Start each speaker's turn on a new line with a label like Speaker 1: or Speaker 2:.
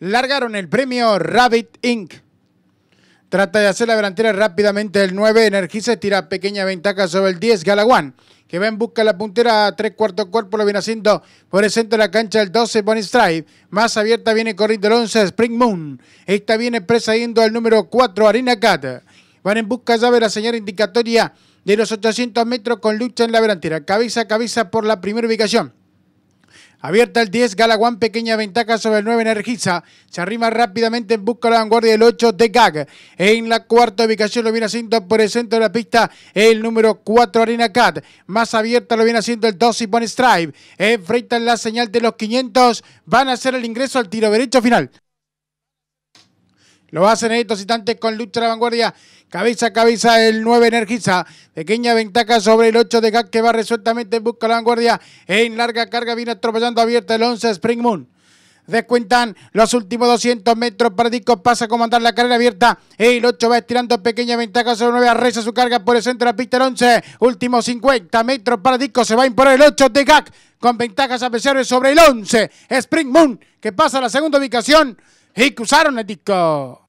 Speaker 1: largaron el premio Rabbit Inc. Trata de hacer la delantera rápidamente el 9. Energiza tira pequeña ventaja sobre el 10. Galaguan, que va en busca de la puntera tres cuartos cuerpo, lo viene haciendo por el centro de la cancha el 12, Bonnie Stripe. Más abierta viene corriendo el 11, Spring Moon. Esta viene presa yendo al número 4, Arena Cat. Van en busca ya de la señal indicatoria de los 800 metros con lucha en la delantera. Cabeza a cabeza por la primera ubicación. Abierta el 10, galaguán pequeña ventaja sobre el 9 Energiza. Se arrima rápidamente en busca de la vanguardia del 8 de Gag. En la cuarta ubicación lo viene haciendo por el centro de la pista el número 4 Arena Cat. Más abierta lo viene haciendo el 2 Bon Stripe. Enfrentan la señal de los 500. Van a hacer el ingreso al tiro derecho final. Lo hacen estos con lucha de la vanguardia. Cabeza a cabeza el 9 energiza. Pequeña ventaja sobre el 8 de GAC que va resueltamente en busca de la vanguardia. En larga carga viene atropellando abierta el 11 Spring Moon. Descuentan los últimos 200 metros. para Disco. pasa a comandar la carrera abierta. El 8 va estirando pequeña ventaja sobre 9. Arreza su carga por el centro de la pista el 11. Últimos 50 metros. para Disco. se va a imponer el 8 de GAC Con ventajas a pesar sobre el 11. Spring Moon que pasa a la segunda ubicación usaron el disco.